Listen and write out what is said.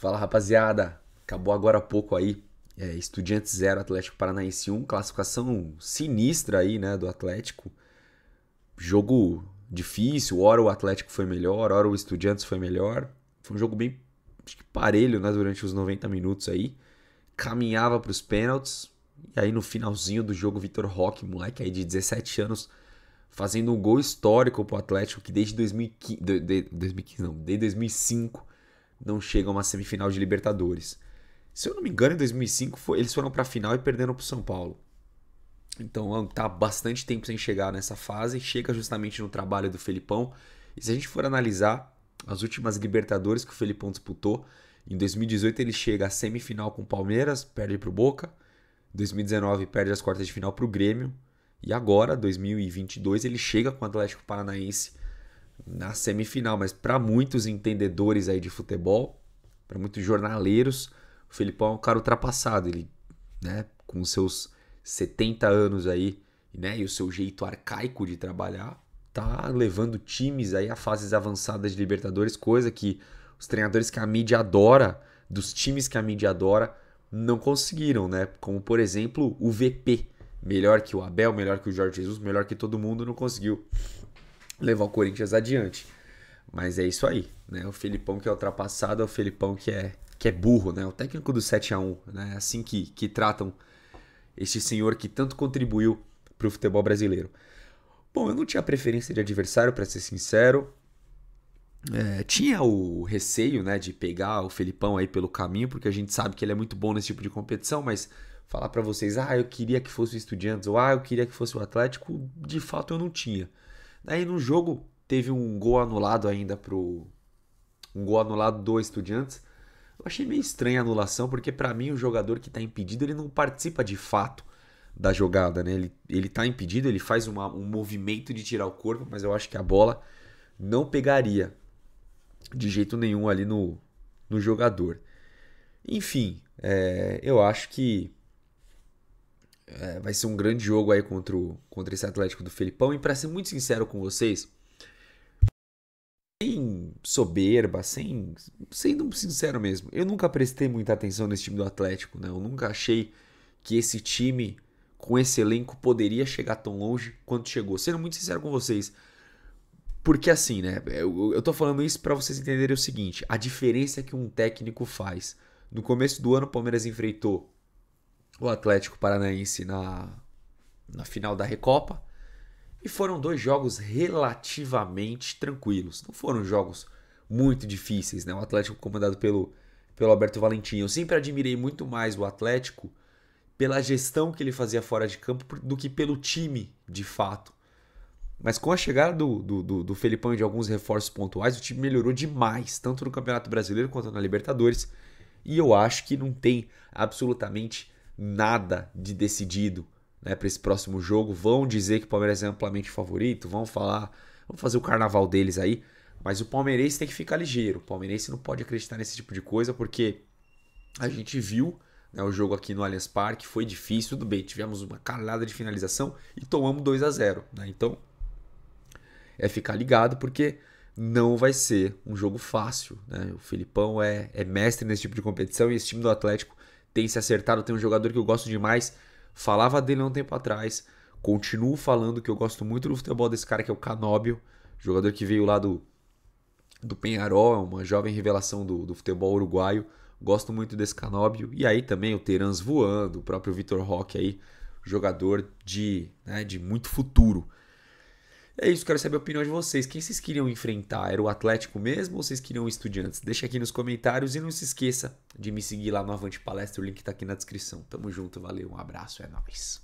Fala rapaziada, acabou agora há pouco aí. É, Estudiantes 0, Atlético Paranaense 1, classificação sinistra aí, né, do Atlético. Jogo difícil, ora o Atlético foi melhor, ora o Estudiantes foi melhor. Foi um jogo bem parelho, né, durante os 90 minutos aí. Caminhava para os pênaltis, e aí no finalzinho do jogo, Vitor Roque, moleque aí de 17 anos, fazendo um gol histórico para o Atlético que desde 2015, de, de, 2015 não, desde 2005 não chega a uma semifinal de Libertadores. Se eu não me engano, em 2005 foi, eles foram para a final e perderam para o São Paulo. Então tá bastante tempo sem chegar nessa fase, chega justamente no trabalho do Felipão. E se a gente for analisar as últimas Libertadores que o Felipão disputou, em 2018 ele chega à semifinal com o Palmeiras, perde para o Boca. 2019 perde as quartas de final para o Grêmio. E agora, 2022, ele chega com o Atlético Paranaense na semifinal, mas para muitos entendedores aí de futebol, para muitos jornaleiros, o Filipão é um cara ultrapassado, ele, né, com seus 70 anos aí, né, e o seu jeito arcaico de trabalhar, tá levando times aí a fases avançadas de Libertadores, coisa que os treinadores que a mídia adora, dos times que a mídia adora, não conseguiram, né? Como por exemplo, o VP, melhor que o Abel, melhor que o Jorge Jesus, melhor que todo mundo, não conseguiu levar o Corinthians adiante. Mas é isso aí, né? O Felipão que é ultrapassado é o Felipão que é, que é burro, né? O técnico do 7 a 1 né? É assim que, que tratam este senhor que tanto contribuiu para o futebol brasileiro. Bom, eu não tinha preferência de adversário, para ser sincero. É, tinha o receio né, de pegar o Felipão aí pelo caminho, porque a gente sabe que ele é muito bom nesse tipo de competição, mas falar para vocês, ah, eu queria que fosse o Estudiantes, ou ah, eu queria que fosse o Atlético, de fato eu não tinha. Daí no jogo teve um gol anulado ainda pro. Um gol anulado do Estudiantes. Eu achei meio estranha a anulação, porque para mim o jogador que tá impedido ele não participa de fato da jogada, né? Ele, ele tá impedido, ele faz uma, um movimento de tirar o corpo, mas eu acho que a bola não pegaria de jeito nenhum ali no, no jogador. Enfim, é, eu acho que é, vai ser um grande jogo aí contra, o, contra esse Atlético do Felipão. E para ser muito sincero com vocês, sem soberba, sem sendo sincero mesmo, eu nunca prestei muita atenção nesse time do Atlético, né? Eu nunca achei que esse time com esse elenco poderia chegar tão longe quanto chegou. Sendo muito sincero com vocês, porque assim, né? Eu, eu tô falando isso para vocês entenderem o seguinte: a diferença que um técnico faz. No começo do ano, o Palmeiras enfrentou o Atlético Paranaense na, na final da Recopa. E foram dois jogos relativamente tranquilos. Não foram jogos muito difíceis, né? O Atlético comandado pelo, pelo Alberto Valentim. Eu sempre admirei muito mais o Atlético pela gestão que ele fazia fora de campo do que pelo time, de fato. Mas com a chegada do, do, do, do Felipão e de alguns reforços pontuais, o time melhorou demais, tanto no Campeonato Brasileiro quanto na Libertadores. E eu acho que não tem absolutamente nada de decidido né, para esse próximo jogo. Vão dizer que o Palmeiras é amplamente favorito, vão falar, vão fazer o carnaval deles aí. Mas o palmeirense tem que ficar ligeiro. O palmeirense não pode acreditar nesse tipo de coisa porque a gente viu né, o jogo aqui no Allianz Parque, foi difícil, tudo bem, tivemos uma calada de finalização e tomamos 2 a 0 né? Então é ficar ligado porque não vai ser um jogo fácil. Né? O Filipão é, é mestre nesse tipo de competição e esse time do Atlético tem se acertado. Tem um jogador que eu gosto demais. Falava dele há um tempo atrás. Continuo falando que eu gosto muito do futebol desse cara, que é o Canóbio. Jogador que veio lá do, do Penharol, é uma jovem revelação do, do futebol uruguaio. Gosto muito desse Canóbio. E aí também o Terans voando, o próprio Vitor Roque aí, jogador de, né, de muito futuro. É isso, quero saber a opinião de vocês. Quem vocês queriam enfrentar? Era o Atlético mesmo ou vocês queriam o Estudiantes? Deixa aqui nos comentários e não se esqueça de me seguir lá no Avante Palestra, o link tá aqui na descrição. Tamo junto, valeu, um abraço, é nóis.